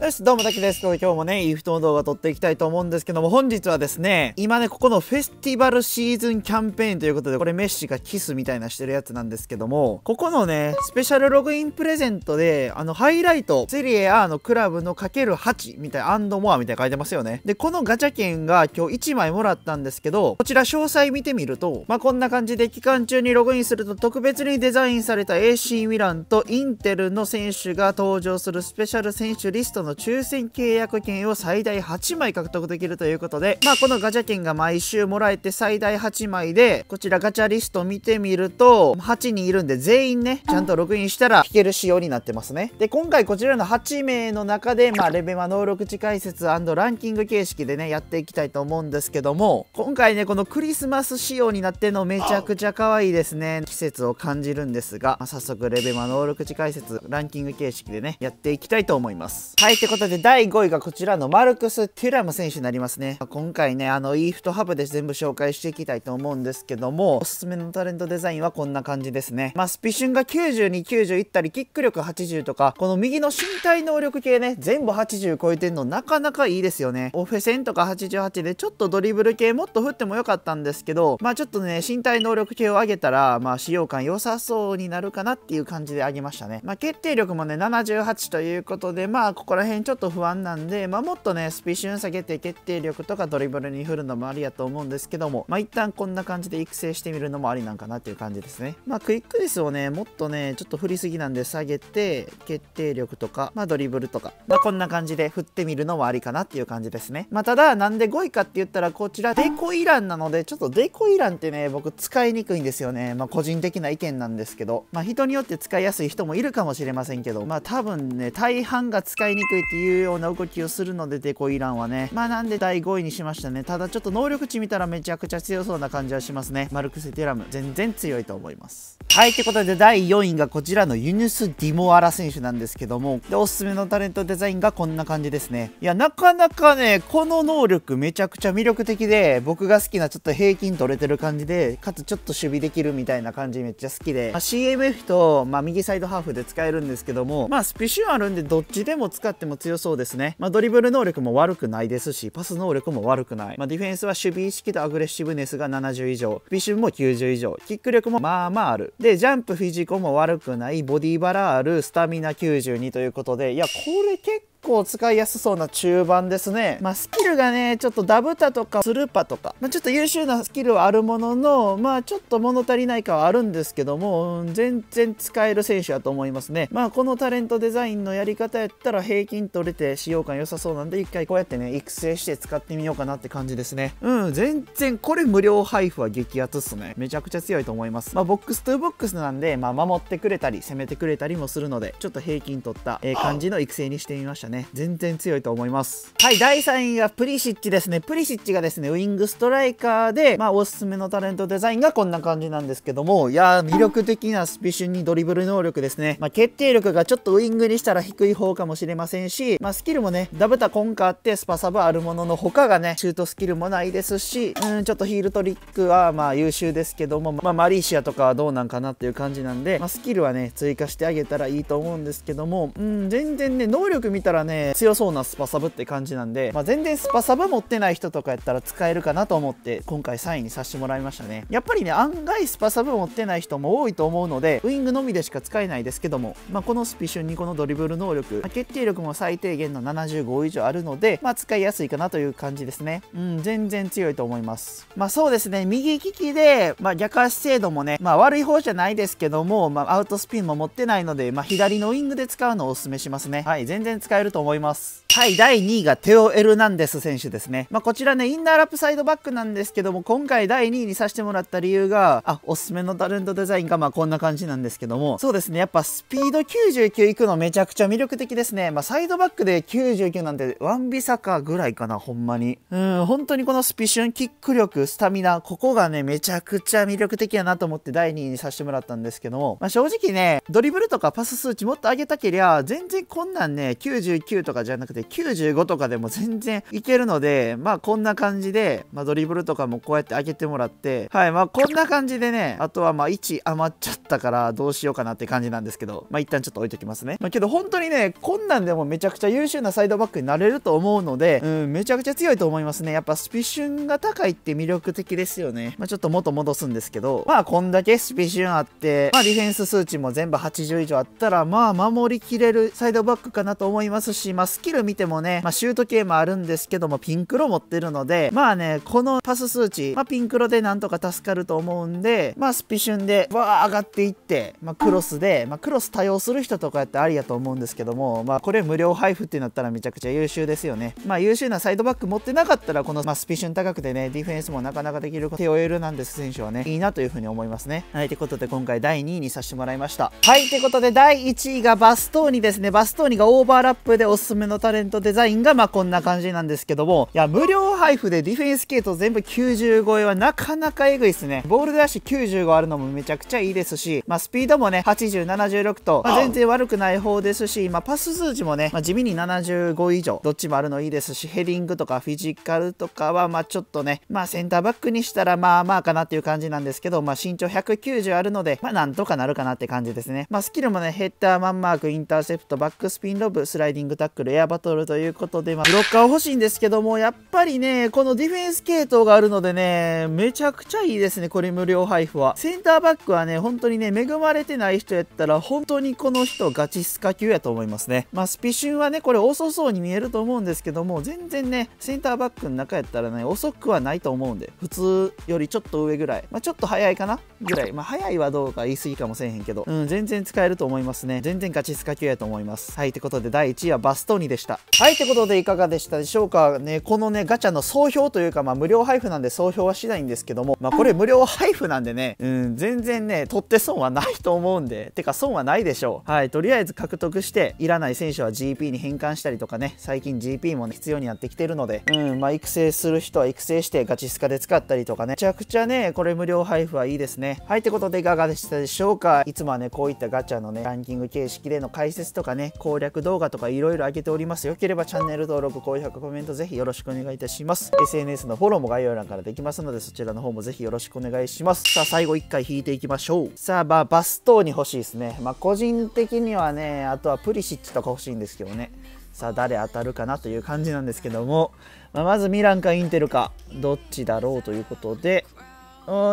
よし、どうも、たきです。今日もね、イフトの動画撮っていきたいと思うんですけども、本日はですね、今ね、ここのフェスティバルシーズンキャンペーンということで、これメッシがキスみたいなしてるやつなんですけども、ここのね、スペシャルログインプレゼントで、あの、ハイライト、セリエ A のクラブのかける8みたいな、アンドモアみたいな書いてますよね。で、このガチャ券が今日1枚もらったんですけど、こちら詳細見てみると、まあ、こんな感じで期間中にログインすると特別にデザインされた AC ミランとインテルの選手が登場するスペシャル選手リストのの抽選契約券を最大8枚獲得できるということで、まあこのガチャ券が毎週もらえて最大8枚で、こちらガチャリスト見てみると、8人いるんで全員ね、ちゃんとログインしたら弾ける仕様になってますね。で、今回こちらの8名の中で、まあレベマ能力値解説ランキング形式でね、やっていきたいと思うんですけども、今回ね、このクリスマス仕様になってのめちゃくちゃ可愛いですね。季節を感じるんですが、まあ、早速レベマ能力値解説ランキング形式でね、やっていきたいと思います。はい、ってことで、第5位がこちらのマルクス・テュラム選手になりますね。今回ね、あの、イーフトハブで全部紹介していきたいと思うんですけども、おすすめのタレントデザインはこんな感じですね。まあ、スピシュンが92、90いったり、キック力80とか、この右の身体能力系ね、全部80超えてんのなかなかいいですよね。オフェ戦とか88で、ちょっとドリブル系もっと振ってもよかったんですけど、まあちょっとね、身体能力系を上げたら、まあ使用感良さそうになるかなっていう感じで上げましたね。まあ決定力もね、78ということで、まあここらら辺ちょっと不安なんで、まあ、もっとね、スピシュン下げて決定力とかドリブルに振るのもありやと思うんですけども、まあ、一旦こんな感じで育成してみるのもありなんかなっていう感じですね。まあ、クイックレスをね、もっとね、ちょっと振りすぎなんで下げて、決定力とか、まあ、ドリブルとか、まあ、こんな感じで振ってみるのもありかなっていう感じですね。まあ、ただ、なんで5位かって言ったら、こちら、デコイランなので、ちょっとデコイランってね、僕使いにくいんですよね。まあ、個人的な意見なんですけど、まあ、人によって使いやすい人もいるかもしれませんけど、まあ、多分ね、大半が使いにくいっていうような動きをするのでデコイランはねまあなんで第5位にしましたねただちょっと能力値見たらめちゃくちゃ強そうな感じはしますねマルクス・テラム全然強いと思いますはいってことで第4位がこちらのユニス・ディモアラ選手なんですけどもでおすすめのタレントデザインがこんな感じですねいやなかなかねこの能力めちゃくちゃ魅力的で僕が好きなちょっと平均取れてる感じでかつちょっと守備できるみたいな感じめっちゃ好きで、まあ、CMF と、まあ、右サイドハーフで使えるんですけどもまあスペシュあるんでどっちでも使ってっても強そうですね。まあ、ドリブル能力も悪くないですし、パス能力も悪くない。まあ、ディフェンスは守備意識とアグレッシブネスが70以上、ビシュも90以上、キック力もまあまあある。で、ジャンプ、フィジコも悪くない、ボディバラある、スタミナ92ということで、いや、これ結構構使いやすそうな中盤ですね。まあ、スキルがね、ちょっとダブタとかスルーパとか、まあ、ちょっと優秀なスキルはあるものの、まあ、ちょっと物足りないかはあるんですけども、うん、全然使える選手やと思いますね。まあ、このタレントデザインのやり方やったら平均取れて使用感良さそうなんで、一回こうやってね、育成して使ってみようかなって感じですね。うん、全然これ無料配布は激アツっすね。めちゃくちゃ強いと思います。まあ、ボックス2ボックスなんで、まあ、守ってくれたり、攻めてくれたりもするので、ちょっと平均取った、え感じの育成にしてみましたね。ね全然強いと思いますはい第3位がプリシッチですねプリシッチがですねウイングストライカーでまあおすすめのタレントデザインがこんな感じなんですけどもいや魅力的なスピシュにドリブル能力ですねまあ、決定力がちょっとウイングにしたら低い方かもしれませんしまあ、スキルもねダブタコンカーってスパサブあるものの他がねシュートスキルもないですしうんちょっとヒールトリックはまあ優秀ですけどもまあ、マリーシアとかはどうなんかなっていう感じなんで、まあ、スキルはね追加してあげたらいいと思うんですけどもうん全然ね能力見たらねね、強そうなスパサブって感じなんで、まあ、全然スパサブ持ってない人とかやったら使えるかなと思って、今回3位にさせてもらいましたね。やっぱりね、案外スパサブ持ってない人も多いと思うので、ウイングのみでしか使えないですけども、まあ、このスピシュンにこのドリブル能力、ま決定力も最低限の75以上あるので、まあ、使いやすいかなという感じですね。うん、全然強いと思います。まあ、そうですね、右利きで、まあ、逆足精度もね、まあ、悪い方じゃないですけども、まあ、アウトスピンも持ってないので、まあ、左のウイングで使うのをお勧めしますね。はい、全然使えると思いますはい、第2位がテオ・エルナンデス選手ですね。まあ、こちらね、インナーラップサイドバックなんですけども、今回第2位にさせてもらった理由が、あ、おすすめのタレントデザインが、まあ、こんな感じなんですけども、そうですね、やっぱスピード99いくのめちゃくちゃ魅力的ですね。まあ、サイドバックで99なんて、ワンビサカーぐらいかな、ほんまに。うん、本当にこのスピシュン、キック力、スタミナ、ここがね、めちゃくちゃ魅力的やなと思って第2位にさせてもらったんですけども、まあ、正直ね、ドリブルとかパス数値もっと上げたけりゃ、全然こんなんね、99とかじゃなくて、で、95とかでも全然いけるので、まあこんな感じで、まあドリブルとかもこうやって上げてもらって、はい、まあこんな感じでね、あとはまあ1余っちゃったからどうしようかなって感じなんですけど、まあ一旦ちょっと置いときますね。まあけど本当にね、こんなんでもめちゃくちゃ優秀なサイドバックになれると思うので、うん、めちゃくちゃ強いと思いますね。やっぱスピシュンが高いって魅力的ですよね。まあちょっと元戻すんですけど、まあこんだけスピシュンあって、まあディフェンス数値も全部80以上あったら、まあ守りきれるサイドバックかなと思いますし、まあスキル見てもね、まあ、シュート系もあるんですけども、ピンクロ持ってるので、まあね、このパス数値、まあ、ピンクロでなんとか助かると思うんで、まあ、スピシュンで、わー上がっていって、まあ、クロスで、まあ、クロス多用する人とかやってありやと思うんですけども、まあ、これ無料配布ってなったらめちゃくちゃ優秀ですよね。まあ、優秀なサイドバック持ってなかったら、この、まあ、スピシュン高くてね、ディフェンスもなかなかできる、手を得るなんです選手はね、いいなというふうに思いますね。はい、ということで今回第2位にさせてもらいました。はい、ということで第1位がバストーニですね。バストーニがオーバーラップでおすすめのタレレントデザインがまあこんな感じなんですけども、いや、無料配布でディフェンス系統全部90超えはなかなかえぐいっすね。ボール出し95あるのもめちゃくちゃいいですし、まあ、スピードもね、80、76と、まあ、全然悪くない方ですし、まあ、パス数値もね、まあ、地味に75以上、どっちもあるのいいですし、ヘディングとかフィジカルとかは、まあ、ちょっとね、まあ、センターバックにしたら、まあまあかなっていう感じなんですけど、まあ、身長190あるので、まあ、なんとかなるかなって感じですね。まあ、スキルもね、ヘッダー、マンマーク、インターセプト、バックスピンロブ、スライディングタックル、エアバトトルということで、まあ、ブロッカー欲しいんですけども、やっぱりね、このディフェンス系統があるのでね、めちゃくちゃいいですね、これ無料配布は。センターバックはね、本当にね、恵まれてない人やったら、本当にこの人ガチスカ級やと思いますね。まあ、スピシュンはね、これ遅そうに見えると思うんですけども、全然ね、センターバックの中やったらね、遅くはないと思うんで、普通よりちょっと上ぐらい、まあ、ちょっと早いかなぐらい、まあ、早いはどうか言い過ぎかもしれへんけど、うん、全然使えると思いますね。全然ガチスカ級やと思います。はい、ってことで、第1位はバストーニでした。はいということでいかがでしたでしょうかねこのねガチャの総評というかまあ無料配布なんで総評はしないんですけどもまあこれ無料配布なんでねうん全然ね取って損はないと思うんでてか損はないでしょうはいとりあえず獲得していらない選手は GP に変換したりとかね最近 GP も、ね、必要になってきてるのでうんまあ育成する人は育成してガチスカで使ったりとかねめちゃくちゃねこれ無料配布はいいですねはいってことでいかがでしたでしょうかいつもはねこういったガチャのねランキング形式での解説とかね攻略動画とかいろいろ上げておりますよよければチャンネル登録、高評価、コメントぜひよろしくお願いいたします。SNS のフォローも概要欄からできますので、そちらの方もぜひよろしくお願いします。さあ、最後1回引いていきましょう。さあ、まあ、バストに欲しいですね。まあ、個人的にはね、あとはプリシッチとか欲しいんですけどね。さあ、誰当たるかなという感じなんですけども、まあ、まずミランかインテルか、どっちだろうということで、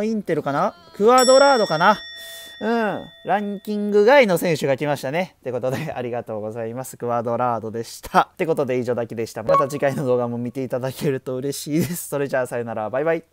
インテルかなクアドラードかなうん、ランキング外の選手が来ましたね。ってことで、ありがとうございます。クワドラードでした。ってことで、以上だけでした。また次回の動画も見ていただけると嬉しいです。それじゃあ、さよなら。バイバイ。